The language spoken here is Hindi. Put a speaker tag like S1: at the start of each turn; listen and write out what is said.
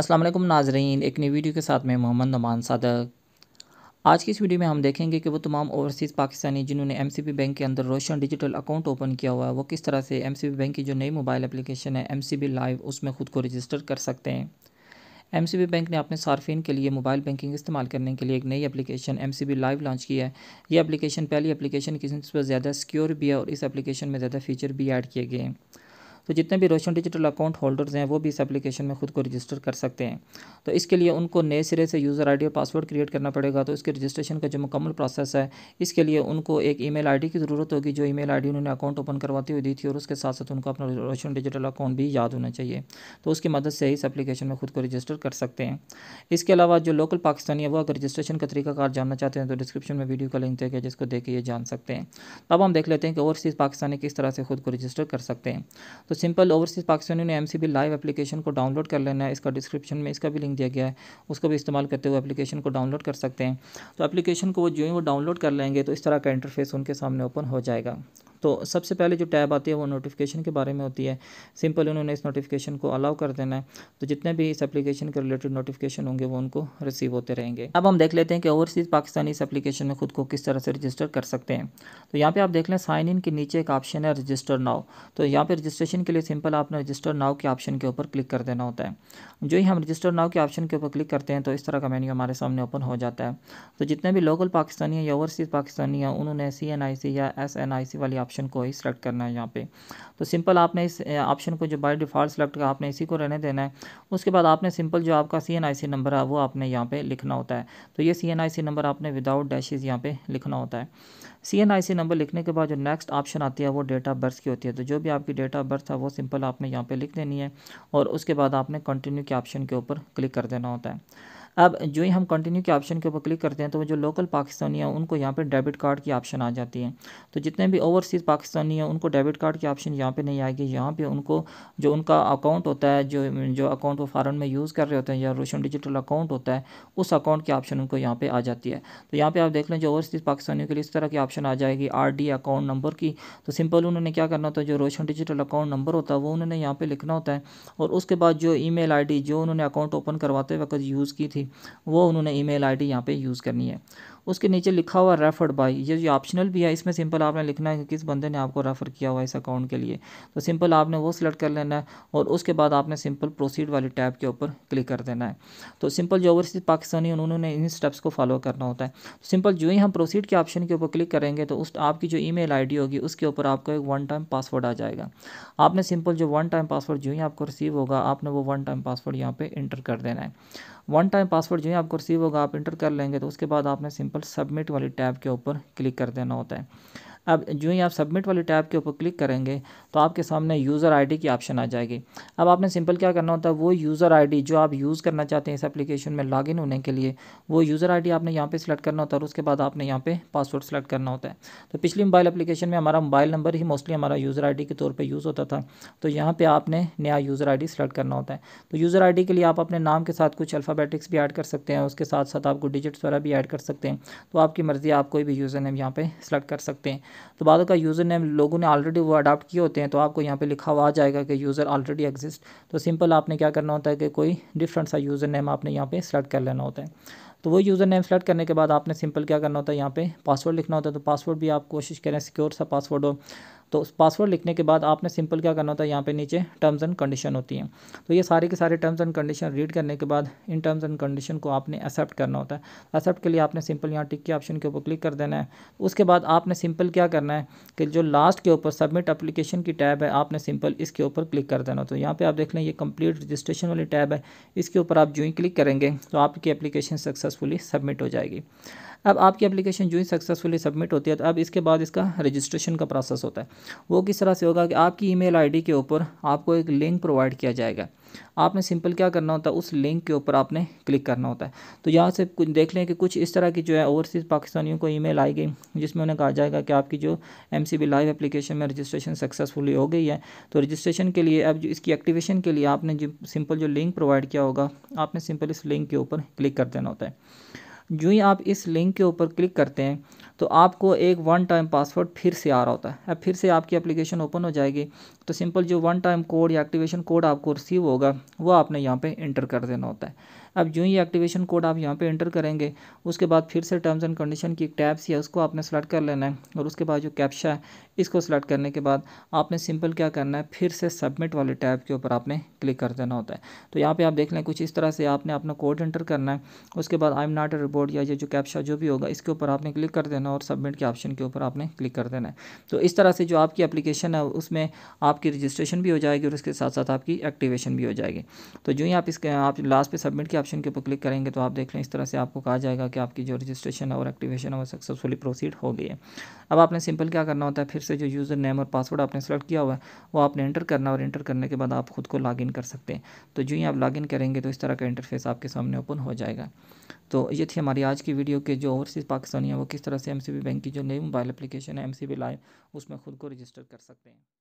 S1: अस्सलाम वालेकुम नाजरीन एक नई वीडियो के साथ मैं मोहम्मद नमान सादक आज की इस वीडियो में हम देखेंगे कि वो तमाम ओवरसीज़ पाकिस्तानी जिन्होंने बी बैंक के अंदर रोशन डिजिटल अकाउंट ओपन किया हुआ है वो किस तरह से बी बैंक की जो नई मोबाइल एप्लीकेशन है एमसीबी लाइव उसमें ख़ुद को रजिस्टर कर सकते हैं बी बैंक ने अपने सार्फिन के लिए मोबाइल बैंकिंग इस्तेमाल करने के लिए एक नई एप्लीकेशन बी लाइव लॉन्च की है यह एप्लीकेशन पहली एप्लीकेशन किसी ज़्यादा सिक्योर भी है और इस एप्लीकेशन में ज़्यादा फ़ीचर भी ऐड किए गए हैं तो जितने भी रोशन डिजिटल अकाउंट होल्डर्स हैं वो भी इस एप्लीकेशन में खुद को रजिस्टर कर सकते हैं तो इसके लिए उनको नए सिरे से यूज़र आईडी और पासवर्ड क्रिएट करना पड़ेगा तो इसके रजिस्ट्रेशन का जो मुकम्मल प्रोसेस है इसके लिए उनको एक ई मेल की ज़रूरत होगी जो ई मेल उन्होंने अकाउंट ओपन करवाती हुई दी थी और उसके साथ साथ उनको अपना रोशन डिजिटल अकाउंट भी याद होना चाहिए तो उसकी मदद से इस एप्लीकेशन में खुद को रजिस्टर कर सकते हैं इसके अलावा जो लोकल पाकिस्तानी है वो अगर रजिस्ट्रेशन का तरीकाकार जानना चाहते हैं तो डिस्क्रिप्शन में वीडियो का लिंक गया जिसको देख के ये जान सकते हैं अब हम देख लेते हैं कि ओवरसीज़ पाकिस्तानी किस तरह से खुद को रजिस्टर कर सकते हैं तो सिंपल ओवरसीज पाकिस्तानी ने M C B live application को डाउनलोड कर लेना है इसका डिस्क्रिप्शन में इसका भी लिंक दिया गया है उसको भी इस्तेमाल करते हुए एप्लीकेशन को डाउनलोड कर सकते हैं तो एप्लीकेशन को वो जो ही वो डाउनलोड कर लेंगे तो इस तरह का इंटरफेस उनके सामने ओपन हो जाएगा तो सबसे पहले जो टैब आती है वो नोटिफिकेशन के बारे में होती है सिंपल उन्होंने इस नोटिफिकेशन को अलाउ कर देना है तो जितने भी इस एप्लीकेशन के रिलेटेड नोटिफिकेशन होंगे वो उनको रिसीव होते रहेंगे अब हम देख लेते हैं कि ओवरसीज़ पाकिस्तानी इस एप्लीकेशन में खुद को किस तरह से रजिस्टर कर सकते हैं तो यहाँ पर आप देख लें साइन इन के नीचे एक ऑप्शन है रजिस्टर नाव तो यहाँ पर रजिस्ट्रेशन रजिस्ट्रेशन के लिए सिंपल आपने रजिस्टर नाव के ऑप्शन के ऊपर क्लिक कर देना होता है जो ही हम रजिस्टर नाव के ऑप्शन के ऊपर क्लिक करते हैं तो इस तरह का मेन्यू हमारे सामने ओपन हो जाता है तो जितने भी लोकल पाकिस्तानी हैं या ओवरसीज़ पाकिस्तानी हैं उन्होंने सी एन आई सी या एस एन आई सी वाली ऑप्शन को ही सिलेक्ट करना है यहाँ पर तो सिंपल आपने इस ऑप्शन को जो बाई डिफ़ॉल्ट सेलेक्ट का आपने इसी को रहने देना है उसके बाद आपने सिंपल जो आपका सी एन आई सी नंबर है वो आपने यहाँ पर लिखना होता है तो ये C N I C number आपने विदाउट डैशेज़ यहाँ पर लिखना होता है सी एन आई सी नंबर लिखने के बाद जो नेक्स्ट ऑप्शन आती है वो डेट ऑफ बर्थ की होती है तो जो भी आपकी डेट ऑफ बर्थ है वो सिंपल आपने यहाँ पर लिख देनी है और उसके बाद आपने कंटिन्यू के ऑप्शन के ऊपर क्लिक कर देना होता है अब जो ही हम कंटिन्यू के ऑप्शन के ऊपर क्लिक करते हैं तो वो जो लोकल पाकिस्तानी है उनको यहाँ पर डेबिट कार्ड की ऑप्शन आ जाती है तो जितने भी ओवरसीज़ पाकिस्तानी हैं उनको डेबिट कार्ड की ऑप्शन यहाँ पर नहीं आएगी यहाँ पर उनको जो उनका अकाउंट होता है जो जो अकाउंट वो फॉरन में यूज़ कर रहे होते हैं या रोशन डिजिटल अकाउंट होता है उस अकाउंट की ऑप्शन उनको यहाँ पर आ जाती है तो यहाँ पर आप देख लें जो ओवरसीज़ पाकिस्तानियों के लिए इस तरह की ऑप्शन आ जाएगी आर डी अकाउंट नंबर की तो सिंपल उन्होंने क्या करना होता है जो रोशन डिजिटल अकाउंट नंबर होता है वो उन्होंने यहाँ पर लिखना होता है और उसके बाद जो ई मेल आई डी जो उन्होंने अकाउंट ओपन करवाते वक्त यूज़ की थी वो उन्होंने ईमेल आईडी यहाँ पर यूज़ करनी है उसके नीचे लिखा हुआ रेफर्ड बाय ये जो ऑप्शनल भी है इसमें सिंपल आपने लिखना है कि किस बंदे ने आपको रेफ़र किया हुआ है इस अकाउंट के लिए तो सिंपल आपने वो सिलेक्ट कर लेना है और उसके बाद आपने सिंपल प्रोसीड वाले टैब के ऊपर क्लिक कर देना है तो सिंपल जो ओवरसीज पाकिस्तानी उन्होंने इन स्टेप्स को फॉलो करना होता है सिंपल तो जो ही हम प्रोसीड के ऑप्शन के ऊपर क्लिक करेंगे तो उस आपकी जो ई मेल होगी उसके ऊपर आपका एक वन टाइम पासवर्ड आ जाएगा आपने सिंपल जो वन टाइम पासवर्ड जो ही आपको रिसीव होगा आपने वो वन टाइम पासवर्ड यहाँ पर इंटर कर देना है वन टाइम पासवर्ड जो ही आपको रिसीव होगा आप इंटर कर लेंगे तो उसके बाद आपने सिंपल सबमिट वाली टैब के ऊपर क्लिक कर देना होता है अब जो ही आप सबमिट वाले टैब के ऊपर क्लिक करेंगे तो आपके सामने यूज़र आईडी की ऑप्शन आ जाएगी अब आपने सिंपल क्या करना होता है वो यूज़र आईडी जो आप यूज़ करना चाहते हैं इस एप्लीकेशन में लॉगिन होने के लिए वो यूज़र आईडी आपने यहाँ पे सिलेक्ट करना होता है और उसके बाद आपने यहाँ पे पासवर्ड सेलेक्ट करना होता है तो पिछली मोबाइल अपलीकेशन में हमारा मोबाइल नंबर ही मोस्टली हमारा यूज़र आई के तौर पर यूज़ होता था तो यहाँ पर आपने नया यूज़र आई सेलेक्ट करना होता है तो यूज़र आई के लिए आप अपने नाम के साथ कुछ अल्फ़ाबेटिक्स भी ऐड कर सकते हैं उसके साथ साथ आपको डिजिट्स वगैरह भी ऐड कर सकते हैं तो आपकी मर्ज़ी आप कोई भी यूज़र नेम यहाँ पर सिलेक्ट कर सकते हैं तो बाद का यूज़र नेम लोगों ने ऑलरेडी वो अडाप्ट किए होते हैं तो आपको यहाँ पे लिखा हुआ आ जाएगा कि यूज़र ऑलरेडी एग्जिस्ट तो सिंपल आपने क्या करना होता है कि कोई डिफरेंट सा यूज़र नेम आपने यहाँ पे सेलेक्ट कर लेना होता है तो वो यूज़र नेम सेलेक्ट करने के बाद आपने सिंपल क्या करना होता है यहाँ पे पासवर्ड लिखना होता है तो पासवर्ड भी आप कोशिश करें सिक्योर सा पासवर्ड हो तो उस पासवर्ड लिखने के बाद आपने सिंपल क्या करना होता है यहाँ पे नीचे टर्म्स एंड कंडीशन होती हैं तो ये सारे के सारे टर्म्स एंड कंडीशन रीड करने के बाद इन टर्म्स एंड कंडीशन को आपने एक्सेप्ट करना होता है एक्सेप्ट के लिए आपने सिंपल यहाँ टिक के ऑप्शन के ऊपर क्लिक कर देना है उसके बाद आपने सिंपल क्या करना है कि जो लास्ट के ऊपर सबमिट अप्लीकेशन की टैब है आपने सिंपल इसके ऊपर क्लिक कर देना तो यहाँ पर आप देख लें ये कंप्लीट रजिस्ट्रेशन वाली टैब है इसके ऊपर आप जो ही क्लिक करेंगे तो आपकी अप्लीकेशन सक्सेसफुली सबमिट हो जाएगी अब आपकी एप्लीकेशन जो ही सक्सेसफुली सबमिट होती है तो अब इसके बाद इसका रजिस्ट्रेशन का प्रोसेस होता है वो किस तरह से होगा कि आपकी ईमेल आईडी के ऊपर आपको एक लिंक प्रोवाइड किया जाएगा आपने सिंपल क्या करना होता है उस लिंक के ऊपर आपने क्लिक करना होता है तो यहाँ से कुछ देख लें कि कुछ इस तरह की जो है ओवरसीज़ पाकिस्तानियों को ईमेल आई गई जिसमें उन्हें कहा जाएगा कि आपकी जो एम लाइव एप्लीकेशन में रजिस्ट्रेशन सक्सेसफुली हो गई है तो रजिस्ट्रेशन के लिए अब जो इसकी एक्टिवेशन के लिए आपने जो सिंपल जो लिंक प्रोवाइड किया होगा आपने सिंपल इस लिंक के ऊपर क्लिक कर देना होता है जो ही आप इस लिंक के ऊपर क्लिक करते हैं तो आपको एक वन टाइम पासवर्ड फिर से आ रहा होता है अब फिर से आपकी एप्लीकेशन ओपन हो जाएगी तो सिंपल जो वन टाइम कोड या एक्टिवेशन कोड आपको रिसीव होगा वो आपने यहाँ पे इंटर कर देना होता है अब जो ही एक्टिवेशन कोड आप यहाँ पे इंटर करेंगे उसके बाद फिर से टर्म्स एंड कंडीशन की एक टैब्स है उसको आपने सेलेक्ट कर लेना है और उसके बाद जो कैप्शा है इसको सेलेक्ट करने के बाद आपने सिंपल क्या करना है फिर से सबमिट वाले टैब के ऊपर आपने क्लिक कर देना होता है तो यहाँ पर आप देख लें कुछ इस तरह से आपने अपना कोड इंटर करना है उसके बाद I am not a robot या जो कैप्शा जो भी होगा इसके ऊपर आपने क्लिक कर देना और सबमिट के ऑप्शन के ऊपर आपने क्लिक कर देना है तो इस तरह से जो आपकी एप्लीकेशन है उसमें आपकी रजिस्ट्रेशन भी हो जाएगी और उसके साथ साथ आपकी एक्टिवेशन भी हो जाएगी तो जो ही आप इसके आप लास्ट पे सबमिट के ऑप्शन के ऊपर क्लिक करेंगे तो आप देख लें इस तरह से आपको कहा जाएगा कि आपकी जो रजिस्ट्रेशन है और एक्टिवेशन है वो सक्सेसफुली प्रोसीड हो गई है अब आपने सिंपल क्या करना होता है फिर से जो यूज़र नेम और पासवर्ड आपने सेलेक्ट किया हुआ है वो आपने एंटर करना और एंटर करने के बाद आप खुद को लॉगिन कर सकते हैं तो जो ही आप इन करेंगे तो इस तरह का इंटरफेस आपके सामने ओपन हो जाएगा तो ये थी हमारी आज की वीडियो के जो ओवरसीज़ पाकिस्तानी है वो किस तरह से हम एम सी बी बैंक की जो नई मोबाइल एप्लीकेशन है एम सी बी लाइव उसमें खुद को रजिस्टर कर सकते हैं